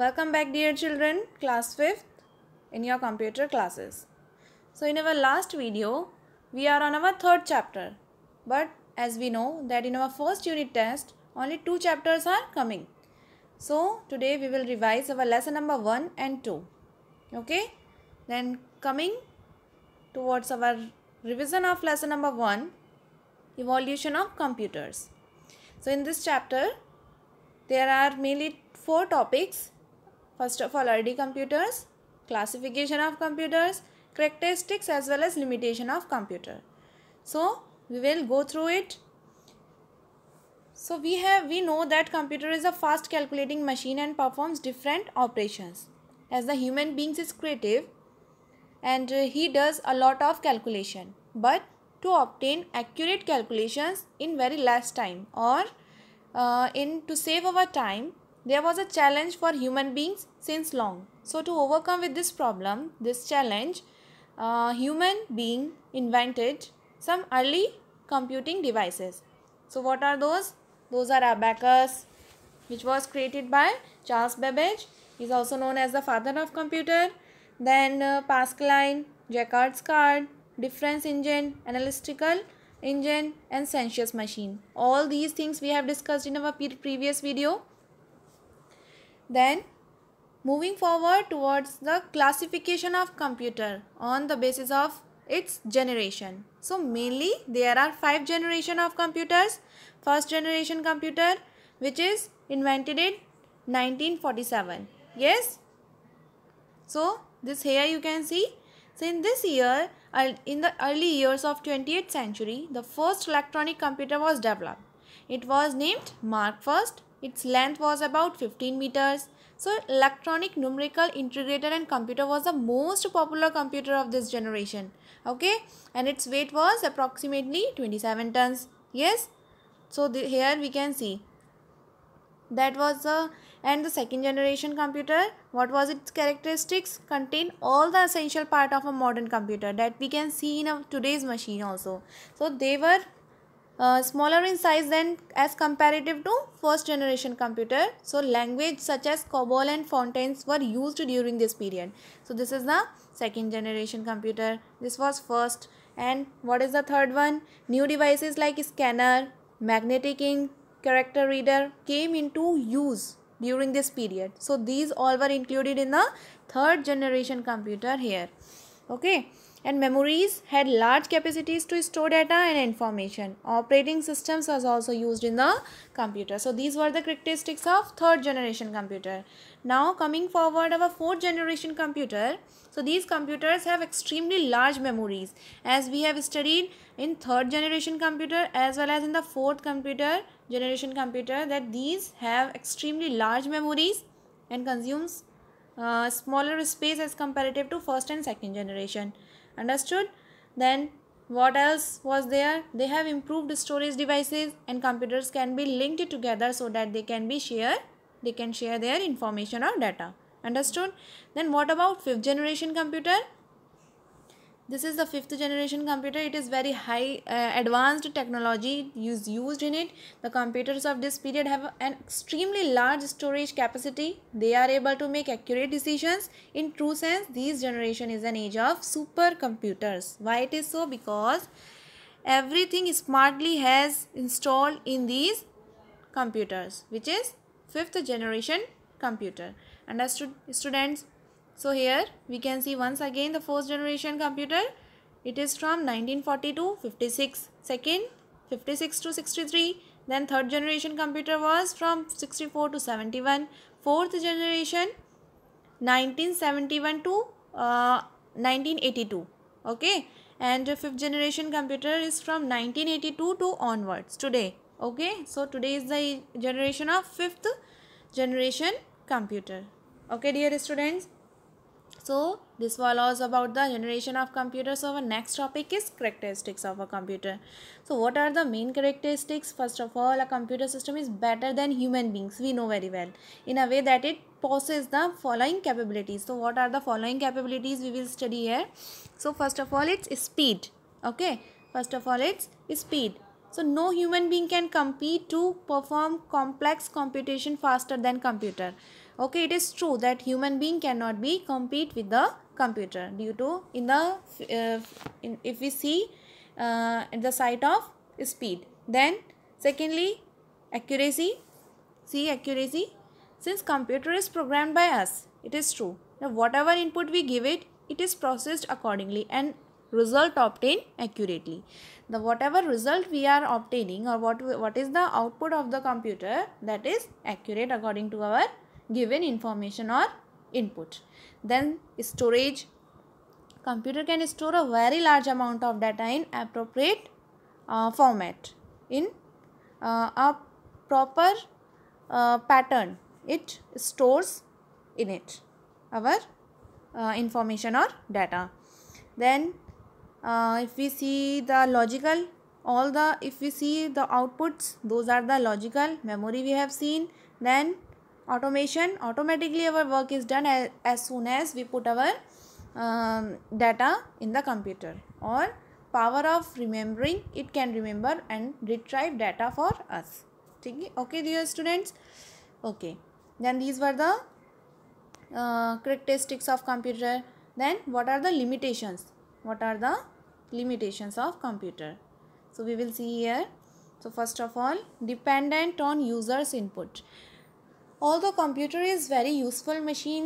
Welcome back dear children, class 5th in your computer classes. So in our last video, we are on our third chapter. But as we know that in our first unit test, only two chapters are coming. So today we will revise our lesson number 1 and 2. Okay. Then coming towards our revision of lesson number 1, Evolution of Computers. So in this chapter, there are mainly four topics First of all, RD computers, classification of computers, characteristics as well as limitation of computer. So, we will go through it. So, we have we know that computer is a fast calculating machine and performs different operations. As the human beings is creative and he does a lot of calculation. But to obtain accurate calculations in very less time or uh, in to save our time there was a challenge for human beings since long. So to overcome with this problem, this challenge, uh, human being invented some early computing devices. So what are those? Those are abacus which was created by Charles Babbage. He is also known as the father of computer. Then uh, Pascaline, Jacquard's card, difference engine, analytical engine and sensuous machine. All these things we have discussed in our pre previous video. Then moving forward towards the classification of computer on the basis of its generation. So mainly there are five generation of computers. First generation computer which is invented in 1947. Yes. So this here you can see. So in this year in the early years of 20th century the first electronic computer was developed. It was named Mark 1st its length was about 15 meters. So electronic numerical integrator and computer was the most popular computer of this generation. Okay. And its weight was approximately 27 tons. Yes. So the, here we can see. That was the and the second generation computer. What was its characteristics? Contained all the essential part of a modern computer that we can see in a, today's machine also. So they were uh, smaller in size than as comparative to first generation computer. So language such as COBOL and Fontaines were used during this period. So this is the second generation computer. This was first. And what is the third one? New devices like scanner, magnetic ink, character reader came into use during this period. So these all were included in the third generation computer here. Okay and memories had large capacities to store data and information. Operating systems was also used in the computer. So these were the characteristics of third generation computer. Now coming forward our fourth generation computer. So these computers have extremely large memories as we have studied in third generation computer as well as in the fourth computer generation computer that these have extremely large memories and consumes uh, smaller space as comparative to first and second generation. Understood? Then what else was there? They have improved storage devices and computers can be linked together so that they can be share, they can share their information or data. Understood? Then what about fifth generation computer? this is the fifth generation computer it is very high uh, advanced technology is used in it the computers of this period have an extremely large storage capacity they are able to make accurate decisions in true sense this generation is an age of supercomputers why it is so because everything smartly has installed in these computers which is fifth generation computer understood students so here we can see once again the fourth generation computer. It is from 1940 to 56, second 56 to 63. Then third generation computer was from 64 to 71. Fourth generation 1971 to uh, 1982. Okay. And fifth generation computer is from 1982 to onwards today. Okay. So today is the generation of fifth generation computer. Okay dear students. So this was about the generation of computers. So our next topic is characteristics of a computer. So what are the main characteristics? First of all, a computer system is better than human beings. We know very well in a way that it possesses the following capabilities. So what are the following capabilities we will study here? So first of all, it's speed. Okay. First of all, it's speed. So no human being can compete to perform complex computation faster than computer okay it is true that human being cannot be compete with the computer due to in the uh, in, if we see uh, at the site of speed then secondly accuracy see accuracy since computer is programmed by us it is true now whatever input we give it it is processed accordingly and result obtained accurately the whatever result we are obtaining or what what is the output of the computer that is accurate according to our given information or input. Then storage. Computer can store a very large amount of data in appropriate uh, format in uh, a proper uh, pattern. It stores in it our uh, information or data. Then uh, if we see the logical all the if we see the outputs those are the logical memory we have seen then automation automatically our work is done as, as soon as we put our um, data in the computer or power of remembering it can remember and retrieve data for us okay dear students okay then these were the uh, characteristics of computer then what are the limitations what are the limitations of computer so we will see here so first of all dependent on users input although computer is very useful machine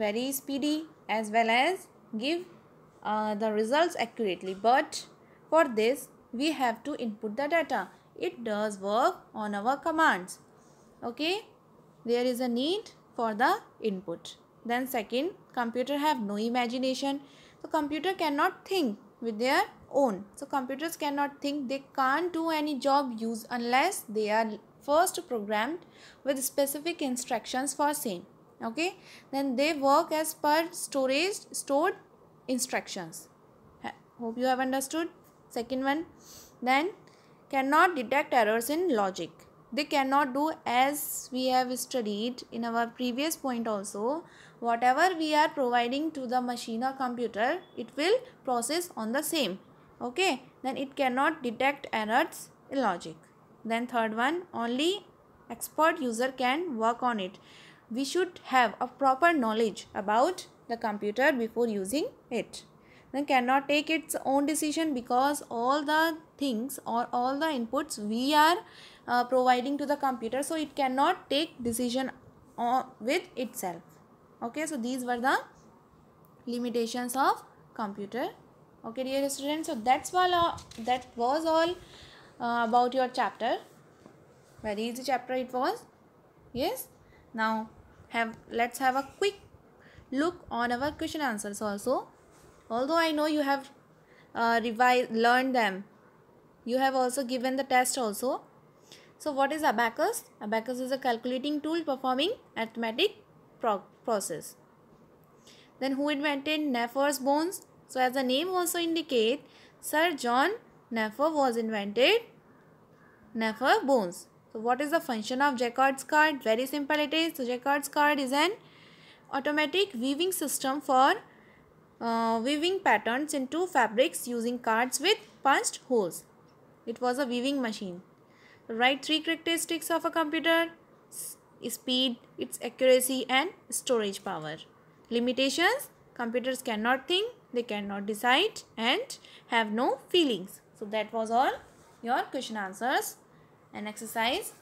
very speedy as well as give uh, the results accurately but for this we have to input the data it does work on our commands okay there is a need for the input then second computer have no imagination so computer cannot think with their own so computers cannot think they can't do any job use unless they are first programmed with specific instructions for same okay then they work as per storage stored instructions hope you have understood second one then cannot detect errors in logic they cannot do as we have studied in our previous point also whatever we are providing to the machine or computer it will process on the same okay then it cannot detect errors in logic then third one only expert user can work on it we should have a proper knowledge about the computer before using it then cannot take its own decision because all the things or all the inputs we are uh, providing to the computer so it cannot take decision on, with itself okay so these were the limitations of computer okay dear students so that's all uh, that was all uh, about your chapter very easy chapter it was yes now have let's have a quick look on our question answers also although i know you have uh, revised learned them you have also given the test also so what is abacus abacus is a calculating tool performing arithmetic pro process then who invented Nephers bones so as the name also indicate sir john Nefer was invented. Nefer bones. So what is the function of Jacquard's card? Very simple it is. So Jacquard's card is an automatic weaving system for uh, weaving patterns into fabrics using cards with punched holes. It was a weaving machine. Write three characteristics of a computer. Speed, its accuracy and storage power. Limitations, computers cannot think, they cannot decide and have no feelings. So that was all your question answers and exercise